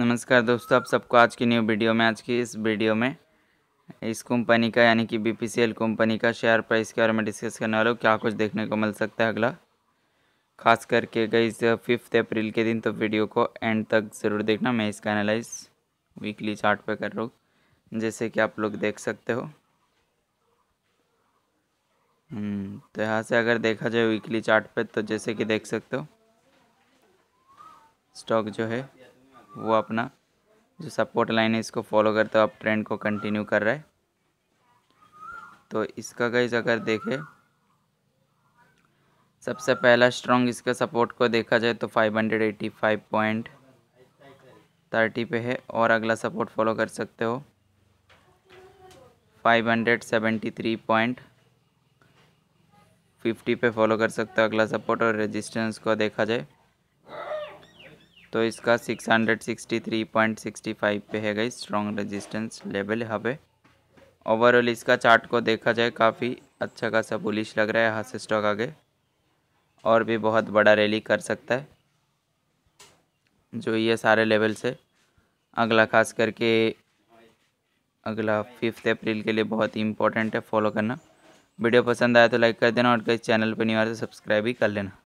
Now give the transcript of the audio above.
नमस्कार दोस्तों आप सबको आज की न्यू वीडियो में आज की इस वीडियो में इस कंपनी का यानी कि बीपीसीएल कंपनी का शेयर प्राइस के बारे में डिस्कस करने वाला हूँ क्या कुछ देखने को मिल सकता है अगला खास करके गई फिफ्थ अप्रैल के दिन तो वीडियो को एंड तक ज़रूर देखना मैं इसका एनालाइज वीकली चार्ट पे कर रहा हूँ जैसे कि आप लोग देख सकते हो हम्म, तो यहाँ से अगर देखा जाए वीकली चार्ट पे तो जैसे कि देख सकते हो स्टॉक जो है वो अपना जो सपोर्ट लाइन है इसको फॉलो करते हुए आप ट्रेंड को कंटिन्यू कर रहा है तो इसका गाइज अगर देखें सबसे पहला स्ट्रॉन्ग इसका सपोर्ट को देखा जाए तो 585.30 पे है और अगला सपोर्ट फॉलो कर सकते हो 573.50 पे फॉलो कर सकते हो अगला सपोर्ट और रेजिस्टेंस को देखा जाए तो इसका 663.65 पे है गई स्ट्रॉन्ग रेजिस्टेंस लेवल यहाँ पे ओवरऑल इसका चार्ट को देखा जाए काफ़ी अच्छा खासा बुलिश लग रहा है यहाँ से स्टॉक आगे और भी बहुत बड़ा रैली कर सकता है जो ये सारे लेवल से अगला खास करके अगला फिफ्थ अप्रैल के लिए बहुत ही इंपॉर्टेंट है फॉलो करना वीडियो पसंद आया तो लाइक कर देना और कई चैनल पर नहीं आ तो सब्सक्राइब ही कर लेना